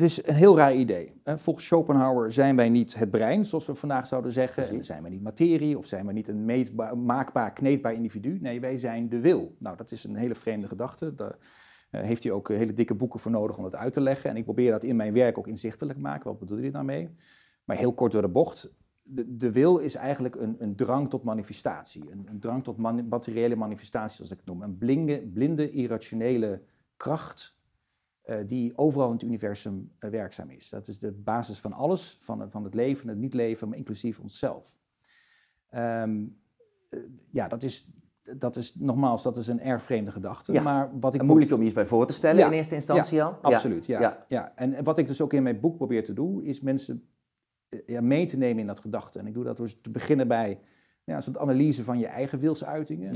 het is een heel raar idee. Volgens Schopenhauer zijn wij niet het brein, zoals we vandaag zouden zeggen. Zijn wij niet materie of zijn wij niet een maakbaar, kneedbaar individu? Nee, wij zijn de wil. Nou, dat is een hele vreemde gedachte. Daar eh, heeft hij ook eh, hele dikke boeken voor nodig om dat uit te leggen. En ik probeer dat in mijn werk ook inzichtelijk te maken. Wat bedoel je daarmee? Maar heel kort door de bocht. De, wil is eigenlijk een, een, drang tot manifestatie. Een, een drang tot materiële manifestatie, zoals ik het noem. Een blinde, blinde irrationele kracht eh, die overal in het universum eh, werkzaam is. Dat is de basis van alles, van, van het leven het niet-leven, maar inclusief onszelf. Um, ja, dat is, dat is nogmaals, dat is een erg vreemde gedachte. Maar wat ik moeilijk om je iets bij voor te stellen in eerste instantie ja, al. Absoluut, ja. Ja. En wat ik dus ook in mijn boek probeer te doen, is mensen mee te nemen in dat gedachte. En ik doe dat door te beginnen bij ja, een soort analyse van je eigen wilsuitingen.